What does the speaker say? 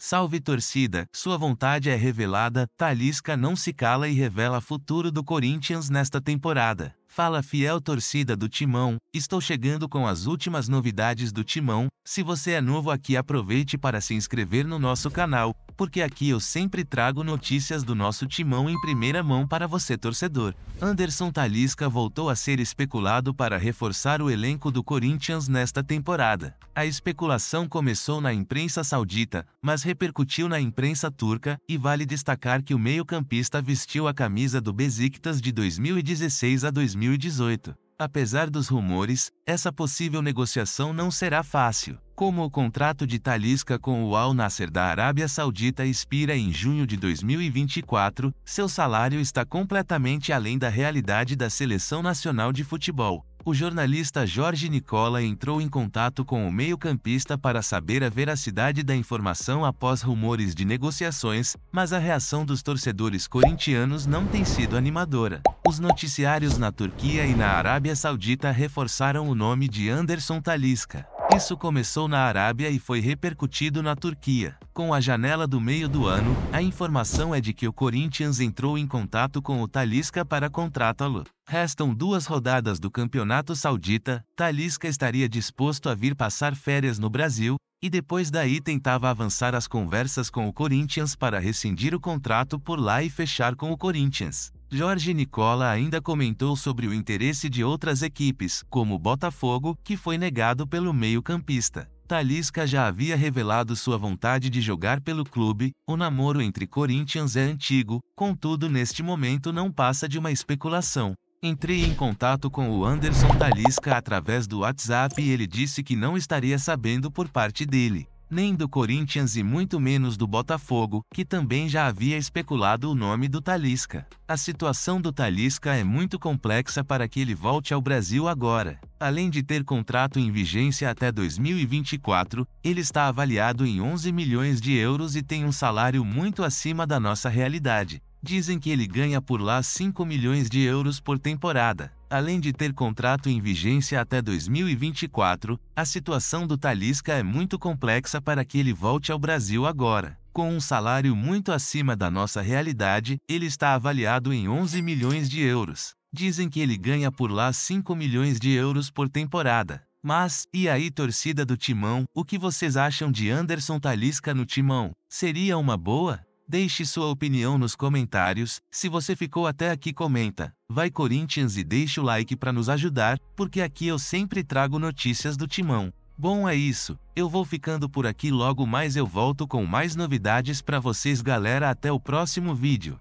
Salve torcida, sua vontade é revelada, Talisca não se cala e revela futuro do Corinthians nesta temporada. Fala fiel torcida do Timão, estou chegando com as últimas novidades do Timão. Se você é novo aqui, aproveite para se inscrever no nosso canal, porque aqui eu sempre trago notícias do nosso Timão em primeira mão para você torcedor. Anderson Talisca voltou a ser especulado para reforçar o elenco do Corinthians nesta temporada. A especulação começou na imprensa saudita, mas repercutiu na imprensa turca, e vale destacar que o meio-campista vestiu a camisa do Besiktas de 2016 a 2016. 2018. Apesar dos rumores, essa possível negociação não será fácil, como o contrato de Talisca com o Al Nasser da Arábia Saudita expira em junho de 2024, seu salário está completamente além da realidade da seleção nacional de futebol o jornalista Jorge Nicola entrou em contato com o meio-campista para saber a veracidade da informação após rumores de negociações, mas a reação dos torcedores corintianos não tem sido animadora. Os noticiários na Turquia e na Arábia Saudita reforçaram o nome de Anderson Talisca. Isso começou na Arábia e foi repercutido na Turquia. Com a janela do meio do ano, a informação é de que o Corinthians entrou em contato com o Talisca para contratá-lo. Restam duas rodadas do Campeonato Saudita, Talisca estaria disposto a vir passar férias no Brasil, e depois daí tentava avançar as conversas com o Corinthians para rescindir o contrato por lá e fechar com o Corinthians. Jorge Nicola ainda comentou sobre o interesse de outras equipes, como Botafogo, que foi negado pelo meio-campista. Talisca já havia revelado sua vontade de jogar pelo clube, o namoro entre Corinthians é antigo, contudo neste momento não passa de uma especulação. Entrei em contato com o Anderson Talisca através do WhatsApp e ele disse que não estaria sabendo por parte dele nem do Corinthians e muito menos do Botafogo, que também já havia especulado o nome do Talisca. A situação do Talisca é muito complexa para que ele volte ao Brasil agora. Além de ter contrato em vigência até 2024, ele está avaliado em 11 milhões de euros e tem um salário muito acima da nossa realidade. Dizem que ele ganha por lá 5 milhões de euros por temporada. Além de ter contrato em vigência até 2024, a situação do Talisca é muito complexa para que ele volte ao Brasil agora. Com um salário muito acima da nossa realidade, ele está avaliado em 11 milhões de euros. Dizem que ele ganha por lá 5 milhões de euros por temporada. Mas, e aí torcida do Timão, o que vocês acham de Anderson Talisca no Timão? Seria uma boa? Deixe sua opinião nos comentários. Se você ficou até aqui, comenta. Vai Corinthians e deixe o like para nos ajudar, porque aqui eu sempre trago notícias do Timão. Bom, é isso. Eu vou ficando por aqui, logo mais eu volto com mais novidades para vocês, galera. Até o próximo vídeo.